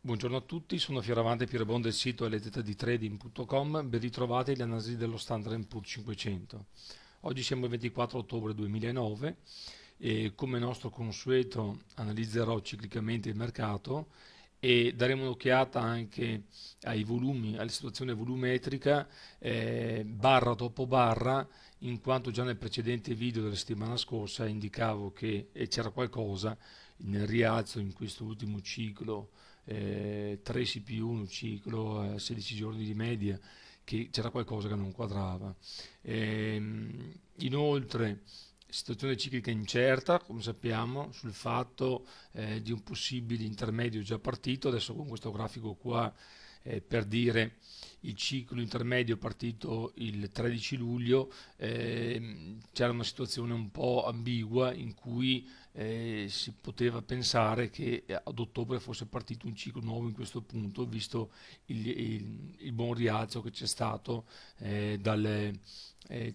Buongiorno a tutti, sono Fioravante Pierabon del sito lttdtrading.com, ben ritrovati agli analisi dello Standard Poor's 500. Oggi siamo il 24 ottobre 2009 e come nostro consueto analizzerò ciclicamente il mercato e daremo un'occhiata anche ai volumi, alla situazione volumetrica eh, barra dopo barra in quanto già nel precedente video della settimana scorsa indicavo che eh, c'era qualcosa nel rialzo in questo ultimo ciclo eh, 3 CPU in un ciclo, eh, 16 giorni di media, che c'era qualcosa che non quadrava. Ehm, inoltre, situazione ciclica incerta, come sappiamo, sul fatto eh, di un possibile intermedio già partito, adesso con questo grafico qua eh, per dire il ciclo intermedio partito il 13 luglio eh, c'era una situazione un po' ambigua in cui eh, si poteva pensare che eh, ad ottobre fosse partito un ciclo nuovo in questo punto visto il, il, il buon rialzo che c'è stato eh, dal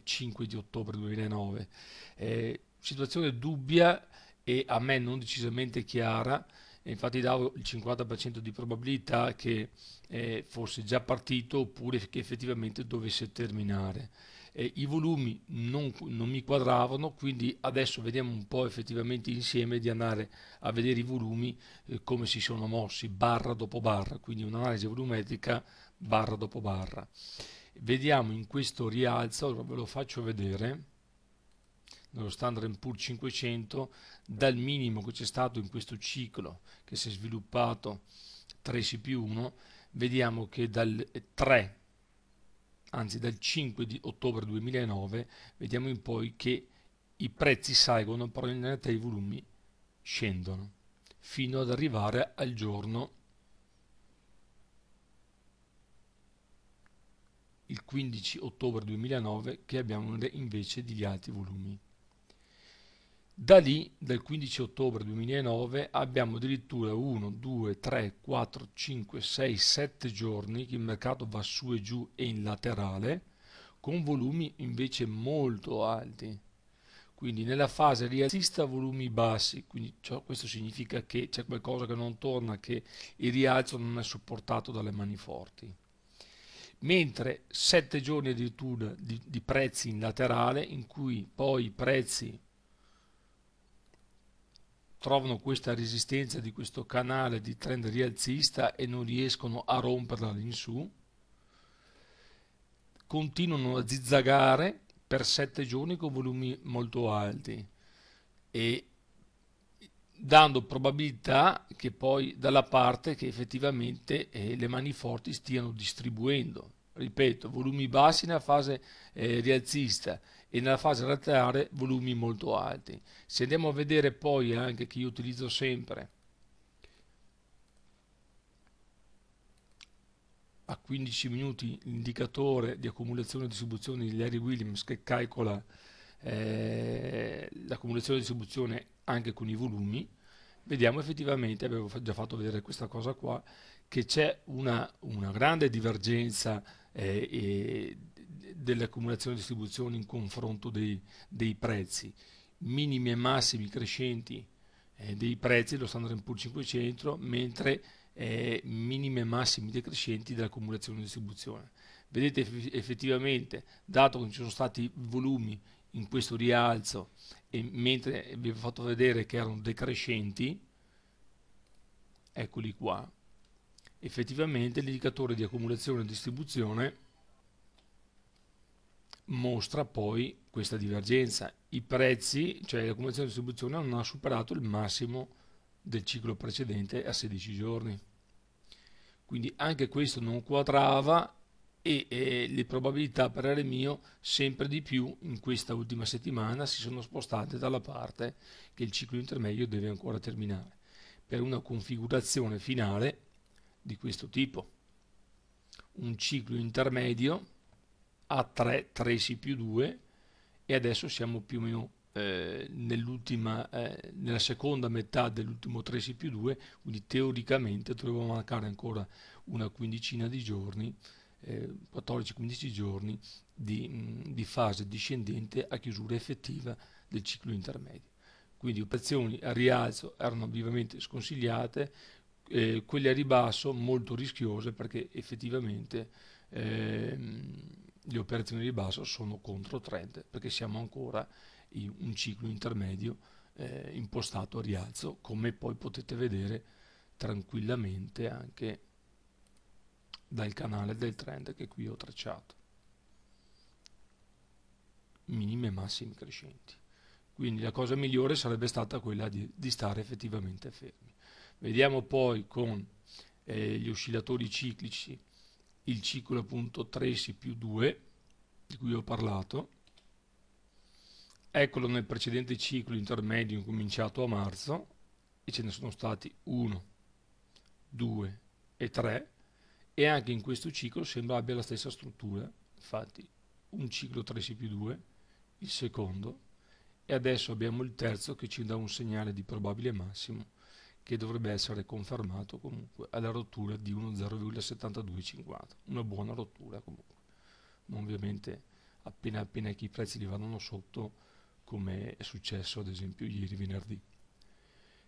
5 eh, di ottobre 2009 eh, situazione dubbia e a me non decisamente chiara e infatti davo il 50% di probabilità che eh, fosse già partito oppure che effettivamente dovesse terminare. Eh, I volumi non, non, mi quadravano, quindi adesso vediamo un po' effettivamente insieme di andare a vedere i volumi eh, come si sono mossi barra dopo barra, quindi un'analisi volumetrica barra dopo barra. Vediamo in questo rialzo, ve lo faccio vedere, dello Standard Poor's 500 dal minimo che c'è stato in questo ciclo che si è sviluppato 3C più 1 vediamo che dal 3 anzi dal 5 di ottobre 2009 vediamo in poi che i prezzi salgono però in realtà i volumi scendono fino ad arrivare al giorno il 15 ottobre 2009 che abbiamo invece degli alti volumi da lì, dal 15 ottobre 2009, abbiamo addirittura 1, 2, 3, 4, 5, 6, 7 giorni che il mercato va su e giù e in laterale, con volumi invece molto alti. Quindi nella fase rialzista volumi bassi, quindi ciò, questo significa che c'è qualcosa che non torna, che il rialzo non è supportato dalle mani forti mentre 7 giorni addirittura di, di, prezzi in laterale in cui poi i prezzi trovano questa resistenza di questo canale di trend rialzista e non riescono a romperla all'insù, continuano a zizzagare per sette giorni con volumi molto alti e dando probabilità che poi dalla parte che effettivamente eh, le mani forti stiano distribuendo ripeto, volumi bassi nella fase eh, rialzista e nella fase laterale volumi molto alti. Se andiamo a vedere poi anche che io utilizzo sempre a 15 minuti l'indicatore di accumulazione e distribuzione di Larry Williams che calcola eh, l'accumulazione e distribuzione anche con i volumi, vediamo effettivamente, avevo già fatto vedere questa cosa qua, che c'è una, una, grande divergenza eh, eh, dell'accumulazione e distribuzione in confronto dei, dei, prezzi, minimi e massimi crescenti eh, dei prezzi dello Standard Poor's 500, mentre eh, minimi e massimi decrescenti dell'accumulazione e distribuzione. Vedete effettivamente, dato che ci sono stati volumi in questo rialzo, e mentre vi ho fatto vedere che erano decrescenti, eccoli qua, effettivamente l'indicatore di accumulazione e distribuzione mostra poi questa divergenza. I prezzi, cioè l'accumulazione e distribuzione, non ha superato il massimo del ciclo precedente a 16 giorni. Quindi anche questo non quadrava e, e le probabilità, per parere mio, sempre di più in questa ultima settimana si sono spostate dalla parte che il ciclo intermedio deve ancora terminare per una configurazione finale di questo tipo, un ciclo intermedio a 3 3 si più 2 e adesso siamo più o meno eh, nell'ultima, eh, nella seconda metà dell'ultimo 3 si più 2, quindi teoricamente dovremmo mancare ancora una quindicina di giorni, eh, 14-15 giorni di, mm, di, fase discendente a chiusura effettiva del ciclo intermedio. Quindi operazioni a rialzo erano vivamente sconsigliate, eh, quelle a ribasso molto rischiose perché effettivamente ehm, le operazioni di ribasso sono contro trend perché siamo ancora in un ciclo intermedio eh, impostato a rialzo come poi potete vedere tranquillamente anche dal canale del trend che qui ho tracciato minime e massimi crescenti quindi la cosa migliore sarebbe stata quella di, di stare effettivamente fermi Vediamo poi con eh, gli oscillatori ciclici il ciclo appunto 3C più 2 di cui ho parlato. Eccolo nel precedente ciclo intermedio incominciato a marzo e ce ne sono stati 1, 2 e 3 e anche in questo ciclo sembra abbia la stessa struttura, infatti un ciclo 3C più 2, il secondo, e adesso abbiamo il terzo che ci dà un segnale di probabile massimo che dovrebbe essere confermato comunque alla rottura di 1,07250, una buona rottura comunque. Ma ovviamente appena appena che i prezzi li vanno sotto, come è successo ad esempio ieri venerdì.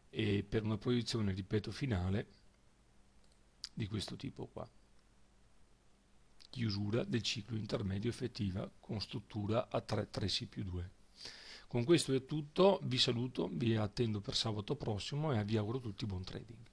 E per una proiezione, ripeto, finale di questo tipo qua. Chiusura del ciclo intermedio effettiva con struttura a 3 3C più 2 con questo è tutto, vi saluto, vi attendo per sabato prossimo e vi auguro tutti buon trading.